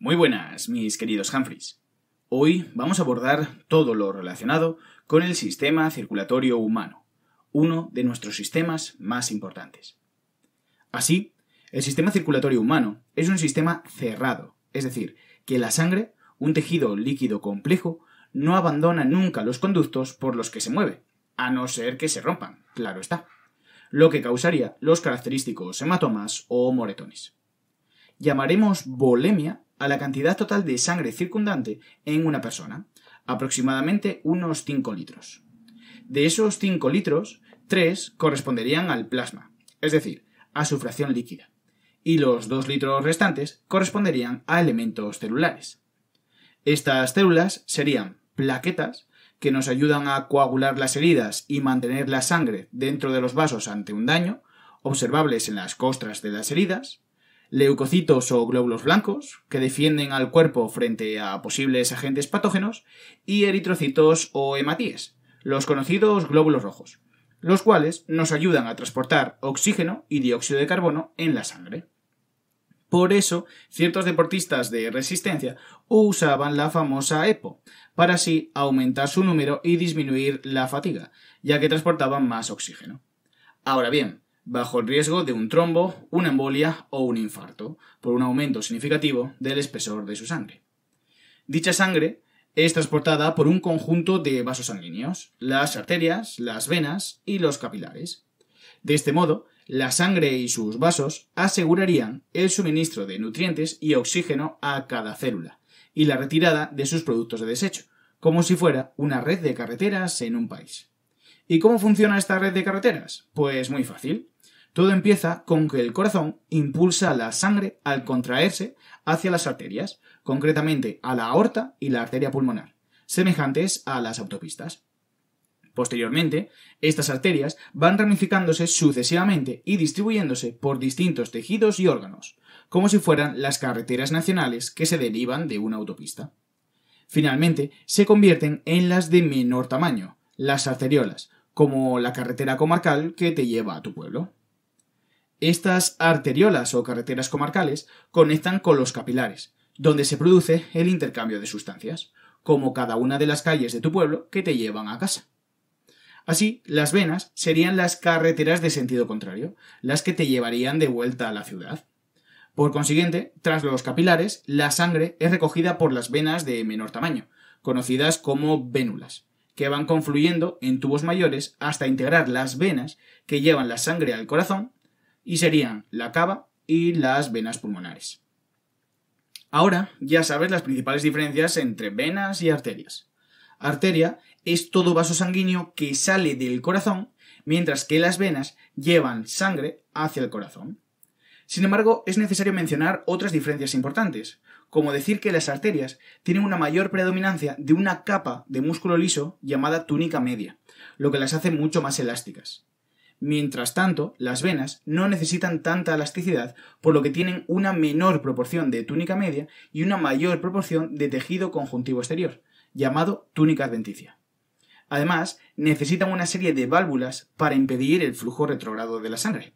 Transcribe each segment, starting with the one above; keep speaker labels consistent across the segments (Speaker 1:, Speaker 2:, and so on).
Speaker 1: Muy buenas, mis queridos Humphreys. Hoy vamos a abordar todo lo relacionado con el sistema circulatorio humano, uno de nuestros sistemas más importantes. Así, el sistema circulatorio humano es un sistema cerrado, es decir, que la sangre, un tejido líquido complejo, no abandona nunca los conductos por los que se mueve, a no ser que se rompan, claro está, lo que causaría los característicos hematomas o moretones llamaremos volemia a la cantidad total de sangre circundante en una persona, aproximadamente unos 5 litros. De esos 5 litros, 3 corresponderían al plasma, es decir, a su fracción líquida, y los 2 litros restantes corresponderían a elementos celulares. Estas células serían plaquetas, que nos ayudan a coagular las heridas y mantener la sangre dentro de los vasos ante un daño, observables en las costras de las heridas, leucocitos o glóbulos blancos, que defienden al cuerpo frente a posibles agentes patógenos, y eritrocitos o hematíes, los conocidos glóbulos rojos, los cuales nos ayudan a transportar oxígeno y dióxido de carbono en la sangre. Por eso, ciertos deportistas de resistencia usaban la famosa EPO, para así aumentar su número y disminuir la fatiga, ya que transportaban más oxígeno. Ahora bien, bajo el riesgo de un trombo, una embolia o un infarto, por un aumento significativo del espesor de su sangre. Dicha sangre es transportada por un conjunto de vasos sanguíneos, las arterias, las venas y los capilares. De este modo, la sangre y sus vasos asegurarían el suministro de nutrientes y oxígeno a cada célula y la retirada de sus productos de desecho, como si fuera una red de carreteras en un país. ¿Y cómo funciona esta red de carreteras? Pues muy fácil. Todo empieza con que el corazón impulsa la sangre al contraerse hacia las arterias, concretamente a la aorta y la arteria pulmonar, semejantes a las autopistas. Posteriormente, estas arterias van ramificándose sucesivamente y distribuyéndose por distintos tejidos y órganos, como si fueran las carreteras nacionales que se derivan de una autopista. Finalmente, se convierten en las de menor tamaño, las arteriolas, como la carretera comarcal que te lleva a tu pueblo. Estas arteriolas o carreteras comarcales conectan con los capilares, donde se produce el intercambio de sustancias, como cada una de las calles de tu pueblo que te llevan a casa. Así, las venas serían las carreteras de sentido contrario, las que te llevarían de vuelta a la ciudad. Por consiguiente, tras los capilares, la sangre es recogida por las venas de menor tamaño, conocidas como vénulas, que van confluyendo en tubos mayores hasta integrar las venas que llevan la sangre al corazón y serían la cava y las venas pulmonares. Ahora ya sabes las principales diferencias entre venas y arterias. Arteria es todo vaso sanguíneo que sale del corazón, mientras que las venas llevan sangre hacia el corazón. Sin embargo, es necesario mencionar otras diferencias importantes, como decir que las arterias tienen una mayor predominancia de una capa de músculo liso llamada túnica media, lo que las hace mucho más elásticas. Mientras tanto, las venas no necesitan tanta elasticidad, por lo que tienen una menor proporción de túnica media y una mayor proporción de tejido conjuntivo exterior, llamado túnica adventicia. Además, necesitan una serie de válvulas para impedir el flujo retrogrado de la sangre.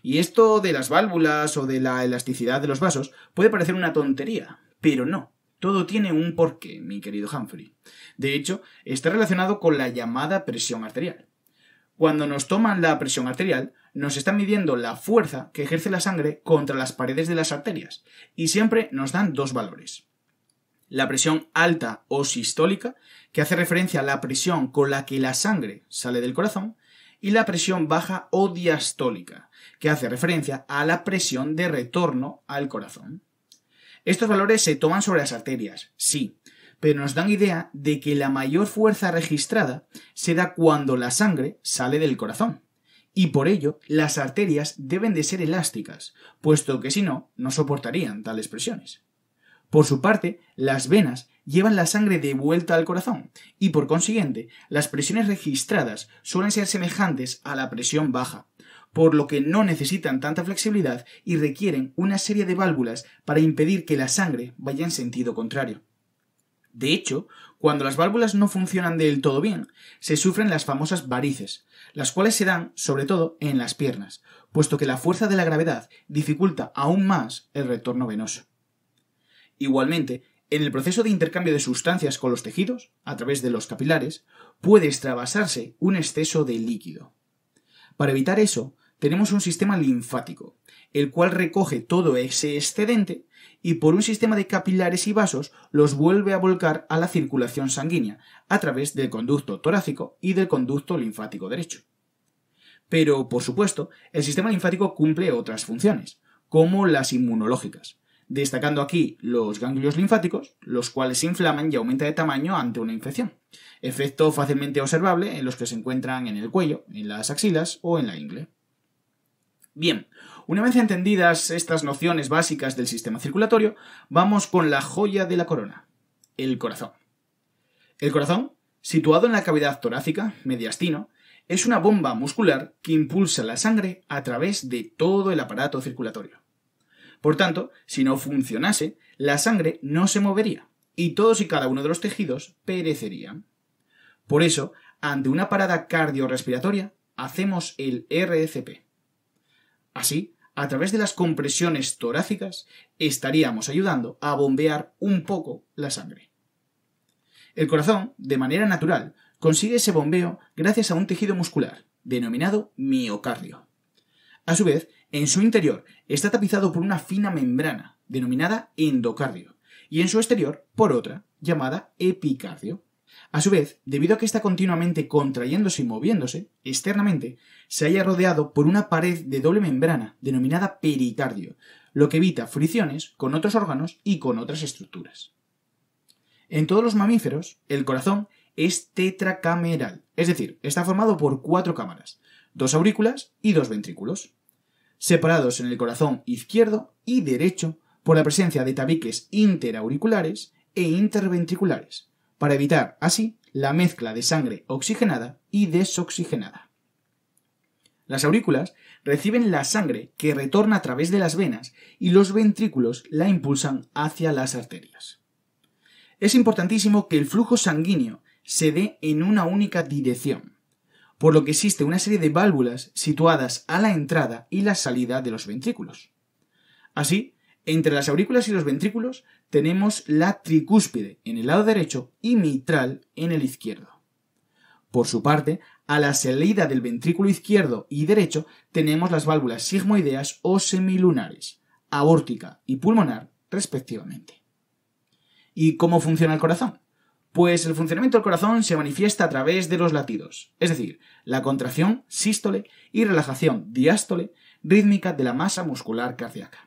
Speaker 1: Y esto de las válvulas o de la elasticidad de los vasos puede parecer una tontería, pero no. Todo tiene un porqué, mi querido Humphrey. De hecho, está relacionado con la llamada presión arterial. Cuando nos toman la presión arterial, nos están midiendo la fuerza que ejerce la sangre contra las paredes de las arterias y siempre nos dan dos valores. La presión alta o sistólica, que hace referencia a la presión con la que la sangre sale del corazón, y la presión baja o diastólica, que hace referencia a la presión de retorno al corazón. Estos valores se toman sobre las arterias, sí, pero nos dan idea de que la mayor fuerza registrada se da cuando la sangre sale del corazón. Y por ello, las arterias deben de ser elásticas, puesto que si no, no soportarían tales presiones. Por su parte, las venas llevan la sangre de vuelta al corazón, y por consiguiente, las presiones registradas suelen ser semejantes a la presión baja, por lo que no necesitan tanta flexibilidad y requieren una serie de válvulas para impedir que la sangre vaya en sentido contrario. De hecho, cuando las válvulas no funcionan del todo bien, se sufren las famosas varices, las cuales se dan sobre todo en las piernas, puesto que la fuerza de la gravedad dificulta aún más el retorno venoso. Igualmente, en el proceso de intercambio de sustancias con los tejidos, a través de los capilares, puede extravasarse un exceso de líquido. Para evitar eso, tenemos un sistema linfático, el cual recoge todo ese excedente y por un sistema de capilares y vasos los vuelve a volcar a la circulación sanguínea a través del conducto torácico y del conducto linfático derecho. Pero, por supuesto, el sistema linfático cumple otras funciones, como las inmunológicas, destacando aquí los ganglios linfáticos, los cuales se inflaman y aumentan de tamaño ante una infección, efecto fácilmente observable en los que se encuentran en el cuello, en las axilas o en la ingle. Bien, una vez entendidas estas nociones básicas del sistema circulatorio, vamos con la joya de la corona, el corazón. El corazón, situado en la cavidad torácica, mediastino, es una bomba muscular que impulsa la sangre a través de todo el aparato circulatorio. Por tanto, si no funcionase, la sangre no se movería y todos y cada uno de los tejidos perecerían. Por eso, ante una parada cardiorrespiratoria, hacemos el RCP. Así, a través de las compresiones torácicas, estaríamos ayudando a bombear un poco la sangre. El corazón, de manera natural, consigue ese bombeo gracias a un tejido muscular, denominado miocardio. A su vez, en su interior está tapizado por una fina membrana, denominada endocardio, y en su exterior por otra, llamada epicardio. A su vez, debido a que está continuamente contrayéndose y moviéndose, externamente, se halla rodeado por una pared de doble membrana, denominada pericardio, lo que evita fricciones con otros órganos y con otras estructuras. En todos los mamíferos, el corazón es tetracameral, es decir, está formado por cuatro cámaras, dos aurículas y dos ventrículos, separados en el corazón izquierdo y derecho por la presencia de tabiques interauriculares e interventriculares, para evitar así la mezcla de sangre oxigenada y desoxigenada. Las aurículas reciben la sangre que retorna a través de las venas y los ventrículos la impulsan hacia las arterias. Es importantísimo que el flujo sanguíneo se dé en una única dirección, por lo que existe una serie de válvulas situadas a la entrada y la salida de los ventrículos. Así, entre las aurículas y los ventrículos tenemos la tricúspide en el lado derecho y mitral en el izquierdo. Por su parte, a la salida del ventrículo izquierdo y derecho tenemos las válvulas sigmoideas o semilunares, aórtica y pulmonar respectivamente. ¿Y cómo funciona el corazón? Pues el funcionamiento del corazón se manifiesta a través de los latidos, es decir, la contracción sístole y relajación diástole rítmica de la masa muscular cardíaca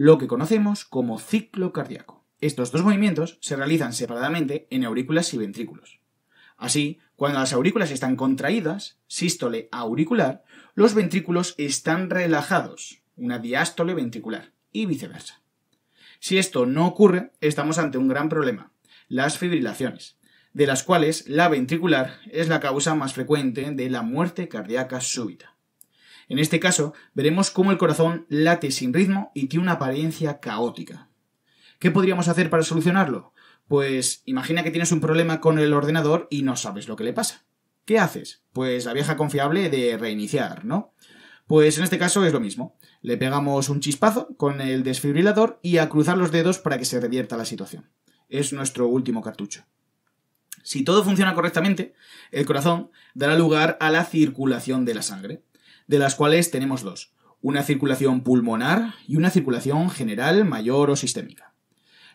Speaker 1: lo que conocemos como ciclo cardíaco. Estos dos movimientos se realizan separadamente en aurículas y ventrículos. Así, cuando las aurículas están contraídas, sístole auricular, los ventrículos están relajados, una diástole ventricular, y viceversa. Si esto no ocurre, estamos ante un gran problema, las fibrilaciones, de las cuales la ventricular es la causa más frecuente de la muerte cardíaca súbita. En este caso, veremos cómo el corazón late sin ritmo y tiene una apariencia caótica. ¿Qué podríamos hacer para solucionarlo? Pues imagina que tienes un problema con el ordenador y no sabes lo que le pasa. ¿Qué haces? Pues la vieja confiable de reiniciar, ¿no? Pues en este caso es lo mismo. Le pegamos un chispazo con el desfibrilador y a cruzar los dedos para que se revierta la situación. Es nuestro último cartucho. Si todo funciona correctamente, el corazón dará lugar a la circulación de la sangre, de las cuales tenemos dos, una circulación pulmonar y una circulación general mayor o sistémica.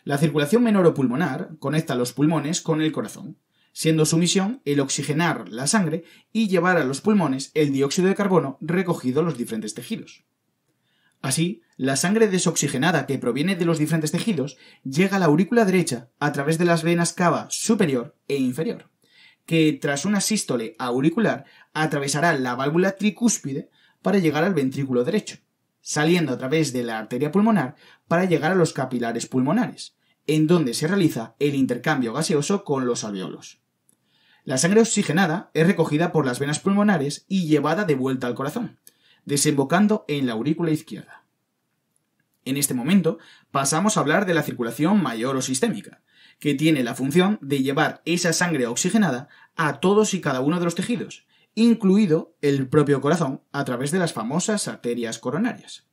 Speaker 1: La circulación menor o pulmonar conecta los pulmones con el corazón, siendo su misión el oxigenar la sangre y llevar a los pulmones el dióxido de carbono recogido en los diferentes tejidos. Así, la sangre desoxigenada que proviene de los diferentes tejidos llega a la aurícula derecha a través de las venas cava superior e inferior que tras una sístole auricular atravesará la válvula tricúspide para llegar al ventrículo derecho, saliendo a través de la arteria pulmonar para llegar a los capilares pulmonares, en donde se realiza el intercambio gaseoso con los alveolos. La sangre oxigenada es recogida por las venas pulmonares y llevada de vuelta al corazón, desembocando en la aurícula izquierda. En este momento pasamos a hablar de la circulación mayor o sistémica, que tiene la función de llevar esa sangre oxigenada a todos y cada uno de los tejidos, incluido el propio corazón, a través de las famosas arterias coronarias.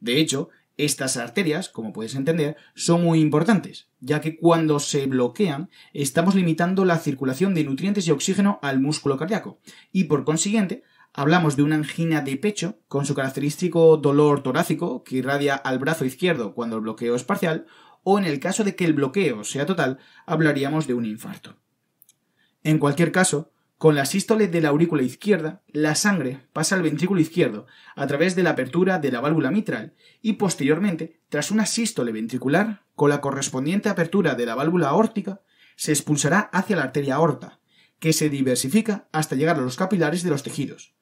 Speaker 1: De hecho, estas arterias, como puedes entender, son muy importantes, ya que cuando se bloquean estamos limitando la circulación de nutrientes y oxígeno al músculo cardíaco, y por consiguiente Hablamos de una angina de pecho, con su característico dolor torácico que irradia al brazo izquierdo cuando el bloqueo es parcial, o en el caso de que el bloqueo sea total, hablaríamos de un infarto. En cualquier caso, con la sístole de la aurícula izquierda, la sangre pasa al ventrículo izquierdo a través de la apertura de la válvula mitral y posteriormente, tras una sístole ventricular, con la correspondiente apertura de la válvula aórtica, se expulsará hacia la arteria aorta, que se diversifica hasta llegar a los capilares de los tejidos,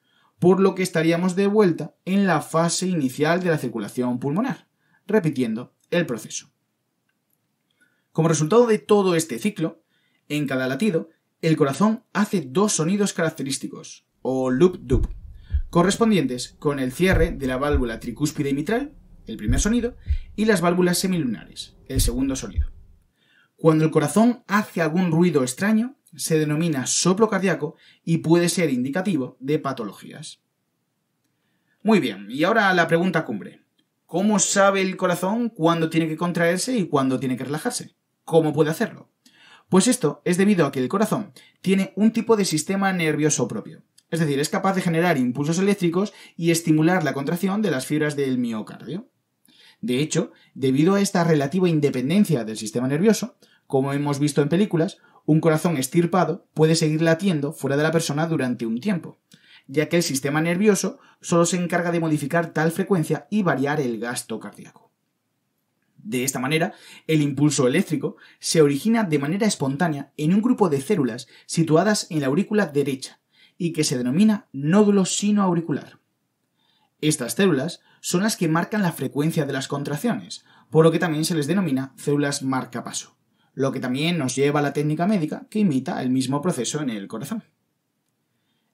Speaker 1: por lo que estaríamos de vuelta en la fase inicial de la circulación pulmonar, repitiendo el proceso. Como resultado de todo este ciclo, en cada latido, el corazón hace dos sonidos característicos, o loop-dup, correspondientes con el cierre de la válvula tricúspide y mitral, el primer sonido, y las válvulas semilunares, el segundo sonido. Cuando el corazón hace algún ruido extraño, se denomina soplo cardíaco y puede ser indicativo de patologías. Muy bien, y ahora la pregunta cumbre. ¿Cómo sabe el corazón cuándo tiene que contraerse y cuándo tiene que relajarse? ¿Cómo puede hacerlo? Pues esto es debido a que el corazón tiene un tipo de sistema nervioso propio, es decir, es capaz de generar impulsos eléctricos y estimular la contracción de las fibras del miocardio. De hecho, debido a esta relativa independencia del sistema nervioso, como hemos visto en películas, un corazón estirpado puede seguir latiendo fuera de la persona durante un tiempo, ya que el sistema nervioso solo se encarga de modificar tal frecuencia y variar el gasto cardíaco. De esta manera, el impulso eléctrico se origina de manera espontánea en un grupo de células situadas en la aurícula derecha y que se denomina nódulo sinoauricular. Estas células son las que marcan la frecuencia de las contracciones, por lo que también se les denomina células marcapaso lo que también nos lleva a la técnica médica que imita el mismo proceso en el corazón.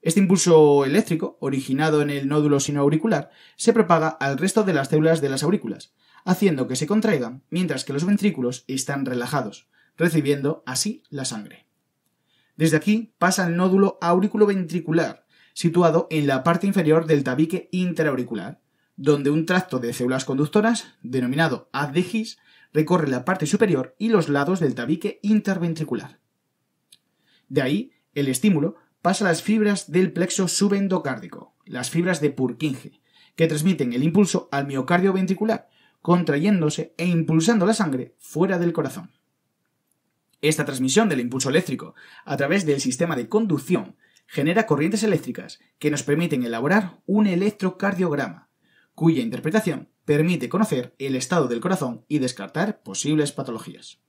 Speaker 1: Este impulso eléctrico, originado en el nódulo sinoauricular, se propaga al resto de las células de las aurículas, haciendo que se contraigan mientras que los ventrículos están relajados, recibiendo así la sangre. Desde aquí pasa el nódulo auriculoventricular, situado en la parte inferior del tabique interauricular, donde un tracto de células conductoras, denominado His, recorre la parte superior y los lados del tabique interventricular. De ahí, el estímulo pasa a las fibras del plexo subendocárdico, las fibras de Purkinje, que transmiten el impulso al miocardio ventricular, contrayéndose e impulsando la sangre fuera del corazón. Esta transmisión del impulso eléctrico a través del sistema de conducción genera corrientes eléctricas que nos permiten elaborar un electrocardiograma, cuya interpretación permite conocer el estado del corazón y descartar posibles patologías.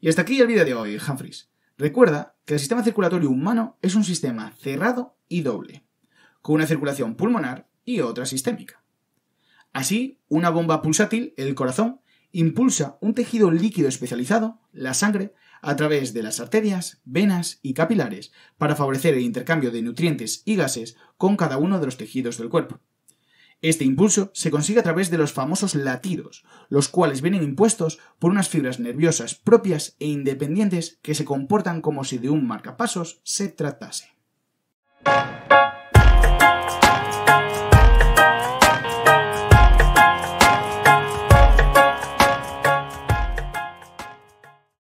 Speaker 1: Y hasta aquí el vídeo de hoy, Humphries. Recuerda que el sistema circulatorio humano es un sistema cerrado y doble, con una circulación pulmonar y otra sistémica. Así, una bomba pulsátil, el corazón, impulsa un tejido líquido especializado, la sangre, a través de las arterias, venas y capilares para favorecer el intercambio de nutrientes y gases con cada uno de los tejidos del cuerpo. Este impulso se consigue a través de los famosos latidos, los cuales vienen impuestos por unas fibras nerviosas propias e independientes que se comportan como si de un marcapasos se tratase.